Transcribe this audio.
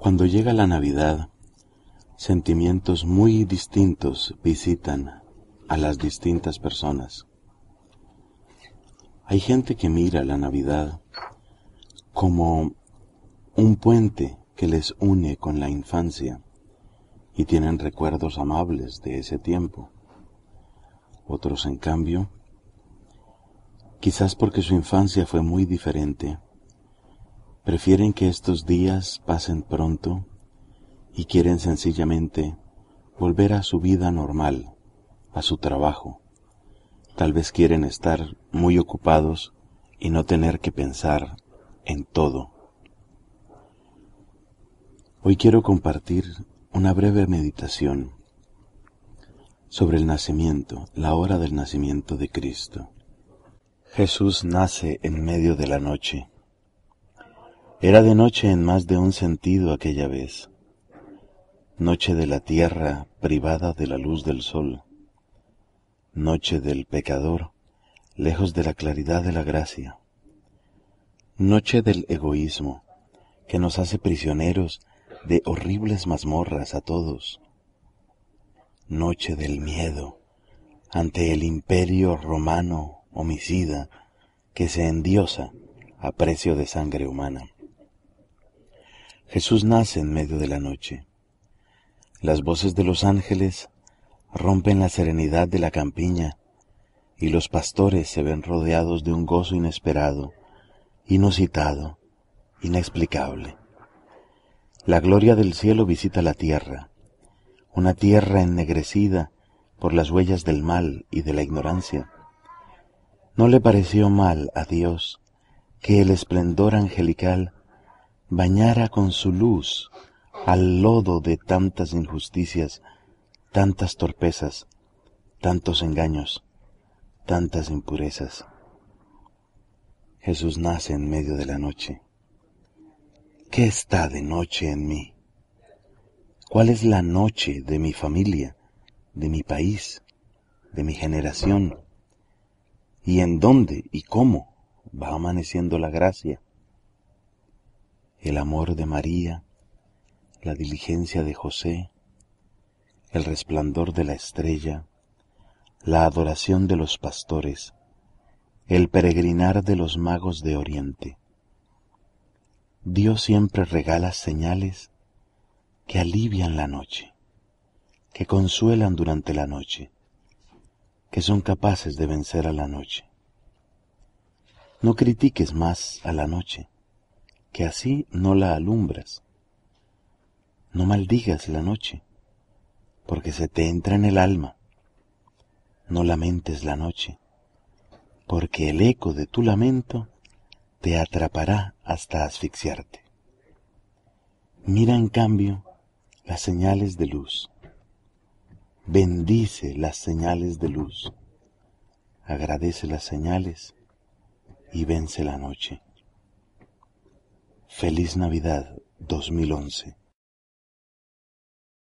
Cuando llega la Navidad, sentimientos muy distintos visitan a las distintas personas. Hay gente que mira la Navidad como un puente que les une con la infancia y tienen recuerdos amables de ese tiempo. Otros, en cambio, quizás porque su infancia fue muy diferente, Prefieren que estos días pasen pronto y quieren sencillamente volver a su vida normal, a su trabajo. Tal vez quieren estar muy ocupados y no tener que pensar en todo. Hoy quiero compartir una breve meditación sobre el nacimiento, la hora del nacimiento de Cristo. Jesús nace en medio de la noche. Era de noche en más de un sentido aquella vez, noche de la tierra privada de la luz del sol, noche del pecador lejos de la claridad de la gracia, noche del egoísmo que nos hace prisioneros de horribles mazmorras a todos, noche del miedo ante el imperio romano homicida que se endiosa a precio de sangre humana. Jesús nace en medio de la noche. Las voces de los ángeles rompen la serenidad de la campiña y los pastores se ven rodeados de un gozo inesperado, inusitado, inexplicable. La gloria del cielo visita la tierra, una tierra ennegrecida por las huellas del mal y de la ignorancia. No le pareció mal a Dios que el esplendor angelical bañara con su luz al lodo de tantas injusticias, tantas torpezas, tantos engaños, tantas impurezas. Jesús nace en medio de la noche. ¿Qué está de noche en mí? ¿Cuál es la noche de mi familia, de mi país, de mi generación? ¿Y en dónde y cómo va amaneciendo la gracia? el amor de María, la diligencia de José, el resplandor de la estrella, la adoración de los pastores, el peregrinar de los magos de Oriente. Dios siempre regala señales que alivian la noche, que consuelan durante la noche, que son capaces de vencer a la noche. No critiques más a la noche, que así no la alumbras. No maldigas la noche, porque se te entra en el alma. No lamentes la noche, porque el eco de tu lamento te atrapará hasta asfixiarte. Mira en cambio las señales de luz. Bendice las señales de luz. Agradece las señales y vence la noche. Feliz Navidad 2011